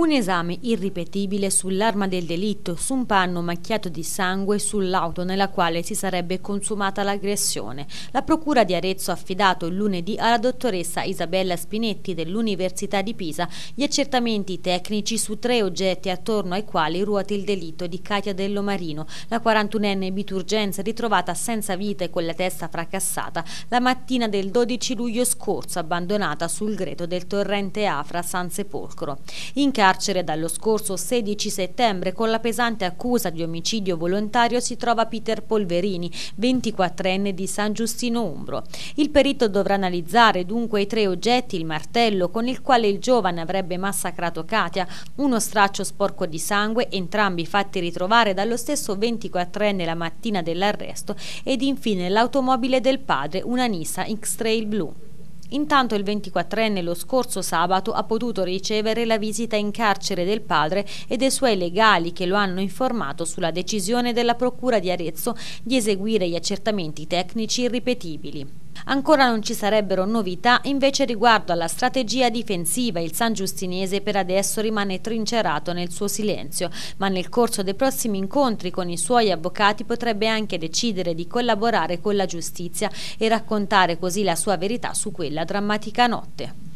Un esame irripetibile sull'arma del delitto, su un panno macchiato di sangue sull'auto nella quale si sarebbe consumata l'aggressione. La procura di Arezzo ha affidato il lunedì alla dottoressa Isabella Spinetti dell'Università di Pisa gli accertamenti tecnici su tre oggetti attorno ai quali ruota il delitto di Katia Dellomarino, la 41enne biturgenza ritrovata senza vita e con la testa fracassata la mattina del 12 luglio scorso abbandonata sul greto del torrente Afra San Sepolcro. In caso carcere dallo scorso 16 settembre con la pesante accusa di omicidio volontario si trova Peter Polverini, 24enne di San Giustino Umbro. Il perito dovrà analizzare dunque i tre oggetti, il martello con il quale il giovane avrebbe massacrato Katia, uno straccio sporco di sangue, entrambi fatti ritrovare dallo stesso 24enne la mattina dell'arresto ed infine l'automobile del padre, una Nissa X-Trail Blue. Intanto il 24enne lo scorso sabato ha potuto ricevere la visita in carcere del padre e dei suoi legali che lo hanno informato sulla decisione della Procura di Arezzo di eseguire gli accertamenti tecnici irripetibili. Ancora non ci sarebbero novità invece riguardo alla strategia difensiva. Il San Giustinese per adesso rimane trincerato nel suo silenzio, ma nel corso dei prossimi incontri con i suoi avvocati potrebbe anche decidere di collaborare con la giustizia e raccontare così la sua verità su quella drammatica notte.